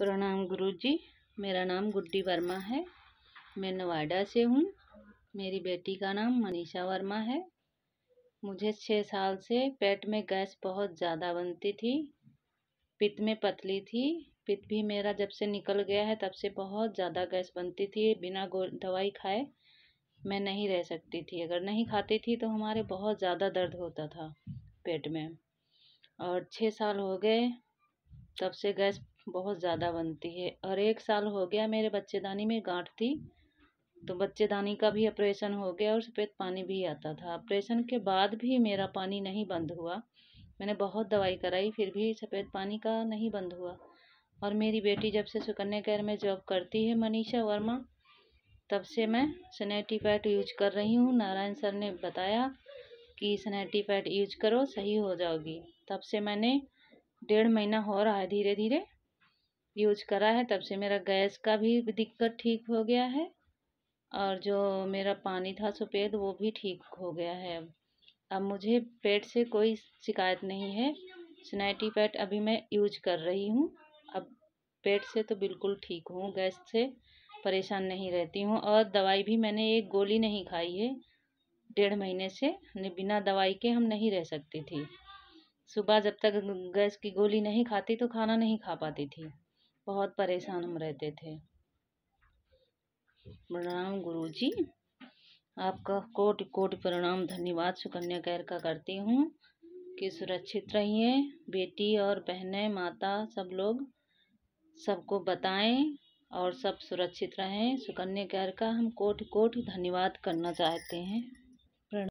प्रणाम गुरु जी मेरा नाम गुड्डी वर्मा है मैं नोएडा से हूँ मेरी बेटी का नाम मनीषा वर्मा है मुझे छः साल से पेट में गैस बहुत ज़्यादा बनती थी पित्त में पतली थी पित्त भी मेरा जब से निकल गया है तब से बहुत ज़्यादा गैस बनती थी बिना गो दवाई खाए मैं नहीं रह सकती थी अगर नहीं खाती थी तो हमारे बहुत ज़्यादा दर्द होता था पेट में और छः साल हो गए तब से गैस बहुत ज़्यादा बनती है और एक साल हो गया मेरे बच्चेदानी में गांठ थी तो बच्चेदानी का भी ऑपरेशन हो गया और सफ़ेद पानी भी आता था ऑपरेशन के बाद भी मेरा पानी नहीं बंद हुआ मैंने बहुत दवाई कराई फिर भी सफ़ेद पानी का नहीं बंद हुआ और मेरी बेटी जब से सुकन्या केयर में जॉब करती है मनीषा वर्मा तब से मैं सनेटी पैड यूज कर रही हूँ नारायण सर ने बताया कि सनेटी पैड यूज करो सही हो जाओगी तब से मैंने डेढ़ महीना हो रहा है धीरे धीरे यूज करा है तब से मेरा गैस का भी दिक्कत ठीक हो गया है और जो मेरा पानी था सफ़ेद वो भी ठीक हो गया है अब अब मुझे पेट से कोई शिकायत नहीं है स्नैटी पैड अभी मैं यूज कर रही हूँ अब पेट से तो बिल्कुल ठीक हूँ गैस से परेशान नहीं रहती हूँ और दवाई भी मैंने एक गोली नहीं खाई है डेढ़ महीने से बिना दवाई के हम नहीं रह सकती थी सुबह जब तक गैस की गोली नहीं खाती तो खाना नहीं खा पाती थी बहुत परेशान हम रहते थे प्रणाम गुरु जी आपका कोटि कोटि प्रणाम धन्यवाद सुकन्या कैर का करती हूँ कि सुरक्षित रहिए बेटी और बहनें माता सब लोग सबको बताएं और सब सुरक्षित रहें सुकन्या कैर का हम कोटि कोटि धन्यवाद करना चाहते हैं